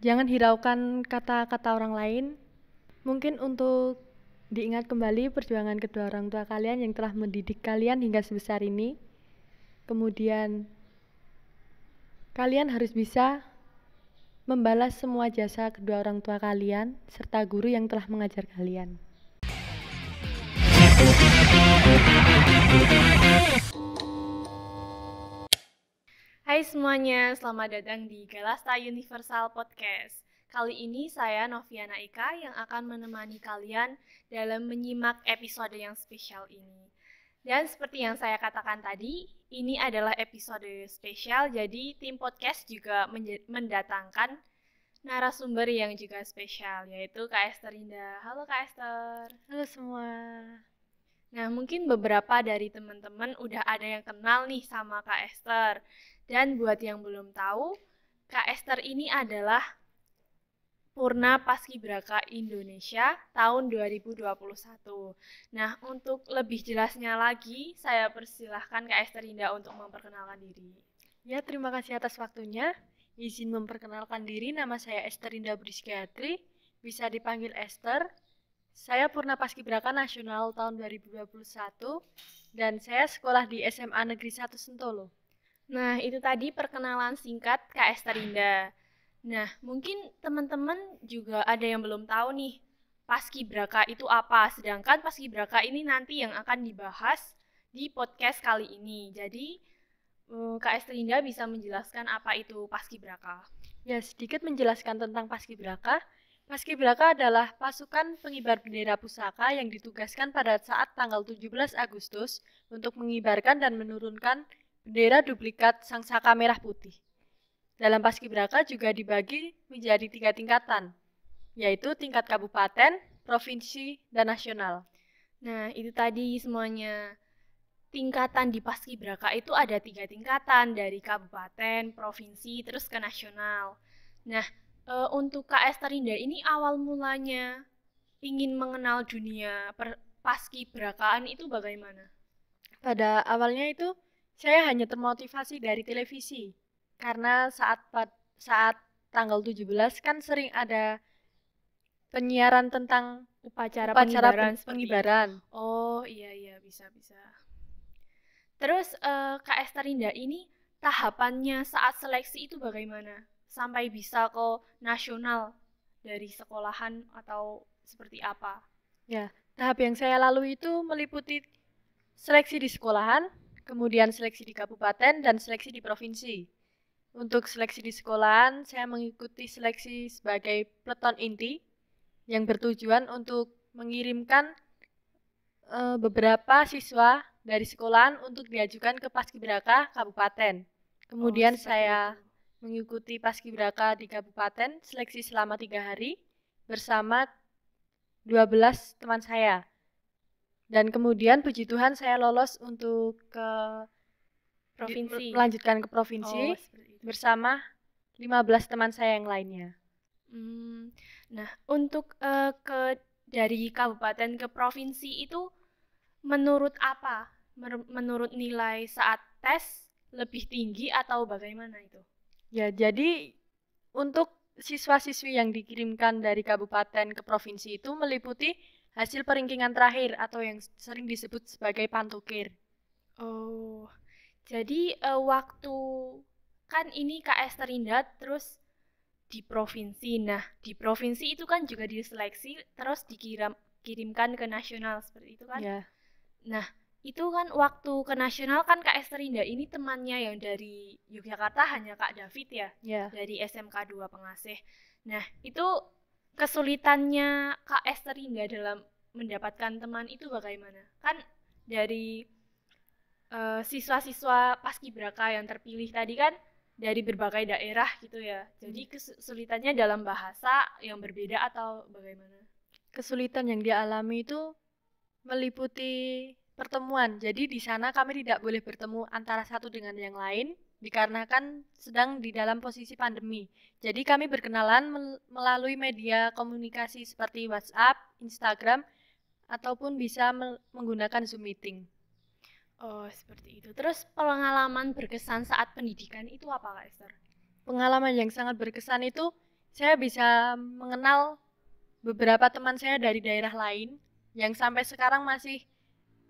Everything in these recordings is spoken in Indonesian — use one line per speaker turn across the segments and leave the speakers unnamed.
Jangan hiraukan kata-kata orang lain. Mungkin untuk diingat kembali perjuangan kedua orang tua kalian yang telah mendidik kalian hingga sebesar ini. Kemudian kalian harus bisa membalas semua jasa kedua orang tua kalian serta guru yang telah mengajar kalian.
Hai semuanya, selamat datang di Galasta Universal Podcast. Kali ini saya Noviana Ika yang akan menemani kalian dalam menyimak episode yang spesial ini. Dan seperti yang saya katakan tadi, ini adalah episode spesial, jadi tim podcast juga mendatangkan narasumber yang juga spesial, yaitu Kak Esther Indah. Halo Kak Esther. Halo semua. Nah, mungkin beberapa dari teman-teman udah ada yang kenal nih sama Kak Esther. Dan buat yang belum tahu, Kak Esther ini adalah Purna Paskibraka Indonesia tahun 2021. Nah, untuk lebih jelasnya lagi, saya persilahkan Kak
Esther Indah untuk memperkenalkan diri. Ya, terima kasih atas waktunya. Izin memperkenalkan diri, nama saya Esther Indah Briskiatri, bisa dipanggil Esther. Saya Purna Paskibraka Nasional tahun 2021 dan saya sekolah di SMA Negeri 1 Sentolo. Nah, itu tadi perkenalan singkat KS Tarinda
Nah, mungkin teman-teman juga ada yang belum tahu nih, paskibraka itu apa. Sedangkan paskibraka ini nanti yang akan dibahas di podcast kali ini. Jadi, eh, KS Tarinda bisa menjelaskan apa itu paskibraka.
Ya, sedikit menjelaskan tentang paskibraka. Paskibraka adalah pasukan pengibar bendera pusaka yang ditugaskan pada saat tanggal 17 Agustus untuk mengibarkan dan menurunkan bendera duplikat sangsaka merah putih. Dalam paskibraka juga dibagi menjadi tiga tingkatan, yaitu tingkat kabupaten, provinsi, dan nasional. Nah, itu tadi semuanya. Tingkatan di
paskibraka itu ada tiga tingkatan, dari kabupaten, provinsi, terus ke nasional. Nah, e, untuk KS Terindah ini awal mulanya ingin mengenal
dunia
per, paskibrakaan itu bagaimana?
Pada awalnya itu saya hanya termotivasi dari televisi karena saat saat tanggal 17 kan sering ada penyiaran tentang upacara, upacara pengibaran, pengibaran.
Oh iya iya bisa bisa. Terus uh, Kak Estarinda ini tahapannya saat seleksi itu bagaimana? Sampai bisa ke nasional dari sekolahan atau seperti apa?
Ya, tahap yang saya lalui itu meliputi seleksi di sekolahan, kemudian seleksi di kabupaten dan seleksi di provinsi. Untuk seleksi di sekolahan, saya mengikuti seleksi sebagai peleton inti yang bertujuan untuk mengirimkan e, beberapa siswa dari sekolahan untuk diajukan ke Paskibraka kabupaten. Kemudian oh, saya mengikuti Paskibraka di kabupaten seleksi selama tiga hari bersama 12 teman saya dan kemudian puji Tuhan saya lolos untuk ke provinsi melanjutkan ke provinsi oh, bersama 15 teman saya yang lainnya. Hmm, nah
untuk uh, ke dari kabupaten ke provinsi itu menurut apa? Menurut nilai
saat tes lebih tinggi atau bagaimana itu? Ya jadi untuk siswa-siswi yang dikirimkan dari kabupaten ke provinsi itu meliputi hasil peringkingan terakhir atau yang sering disebut sebagai pantukir. Oh,
jadi uh, waktu kan ini KS terindah terus di provinsi. Nah, di provinsi itu kan juga diseleksi terus dikirim kirimkan ke nasional seperti itu kan. Yeah. Nah, itu kan waktu ke nasional kan KS terindah ini temannya yang dari Yogyakarta hanya Kak David ya, yeah. dari SMK 2 Pengasih. Nah, itu kesulitannya Kak Esther hingga dalam mendapatkan teman itu bagaimana? Kan dari uh, siswa-siswa paskibraka yang terpilih tadi kan dari berbagai daerah gitu ya. Jadi hmm. kesulitannya dalam bahasa yang berbeda atau bagaimana?
Kesulitan yang dialami itu meliputi pertemuan. Jadi di sana kami tidak boleh bertemu antara satu dengan yang lain dikarenakan sedang di dalam posisi pandemi. Jadi kami berkenalan melalui media komunikasi seperti WhatsApp, Instagram, ataupun bisa menggunakan Zoom meeting.
Oh, seperti itu. Terus
pengalaman berkesan saat pendidikan itu apa, Kak Esther? Pengalaman yang sangat berkesan itu saya bisa mengenal beberapa teman saya dari daerah lain yang sampai sekarang masih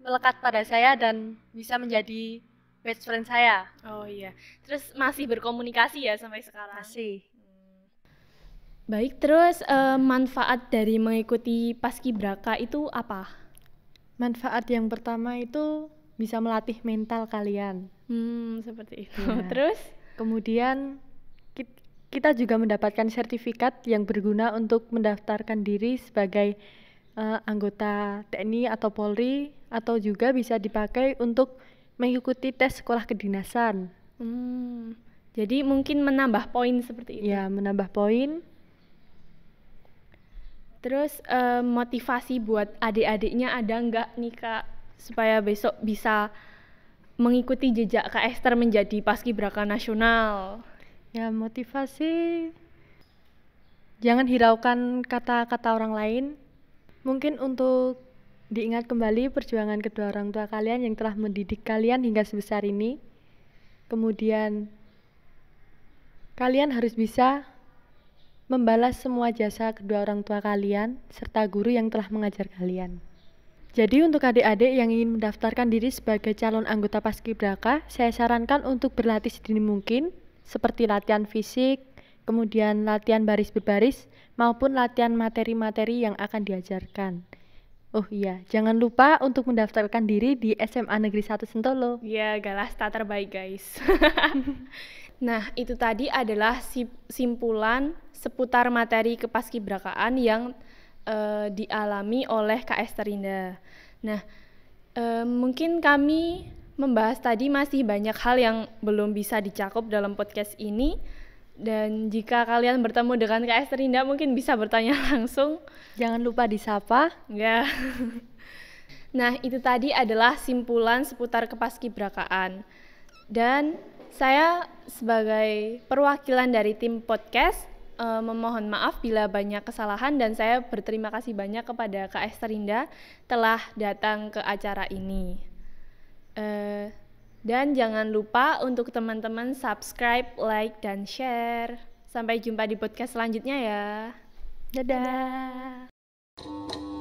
melekat pada saya dan bisa menjadi best friend saya. Oh iya. Terus masih berkomunikasi ya sampai sekarang? Masih. Hmm.
Baik, terus uh, manfaat dari mengikuti paskibraka
itu apa? Manfaat yang pertama itu bisa melatih mental kalian. Hmm, seperti itu. Ya. Terus kemudian kita juga mendapatkan sertifikat yang berguna untuk mendaftarkan diri sebagai uh, anggota TNI atau Polri atau juga bisa dipakai untuk mengikuti tes sekolah kedinasan. Hmm. Jadi mungkin menambah poin seperti itu. Ya, menambah
poin. Terus eh, motivasi buat adik-adiknya ada nggak nih kak supaya besok bisa mengikuti
jejak kak Esther menjadi paskibraka nasional? Ya motivasi jangan hiraukan kata-kata orang lain. Mungkin untuk Diingat kembali perjuangan kedua orang tua kalian yang telah mendidik kalian hingga sebesar ini. Kemudian, kalian harus bisa membalas semua jasa kedua orang tua kalian serta guru yang telah mengajar kalian. Jadi untuk adik-adik yang ingin mendaftarkan diri sebagai calon anggota Paskibraka, saya sarankan untuk berlatih sedini mungkin seperti latihan fisik, kemudian latihan baris berbaris maupun latihan materi-materi yang akan diajarkan. Oh iya, jangan lupa untuk mendaftarkan diri di SMA Negeri 1 Sentolo.
Iya, Galasta terbaik guys.
nah,
itu tadi adalah simpulan seputar materi kepaskibrakaan yang uh, dialami oleh KS Terinda. Nah, uh, mungkin kami membahas tadi masih banyak hal yang belum bisa dicakup dalam podcast ini dan jika kalian bertemu dengan KS Terindah mungkin bisa bertanya langsung. Jangan lupa disapa. Ya. nah, itu tadi adalah simpulan seputar kepaskibrakaan. Dan saya sebagai perwakilan dari tim podcast uh, memohon maaf bila banyak kesalahan dan saya berterima kasih banyak kepada KS Terindah telah datang ke acara ini. Uh, dan jangan lupa untuk teman-teman subscribe, like, dan share. Sampai jumpa di podcast selanjutnya ya. Dadah. Dadah.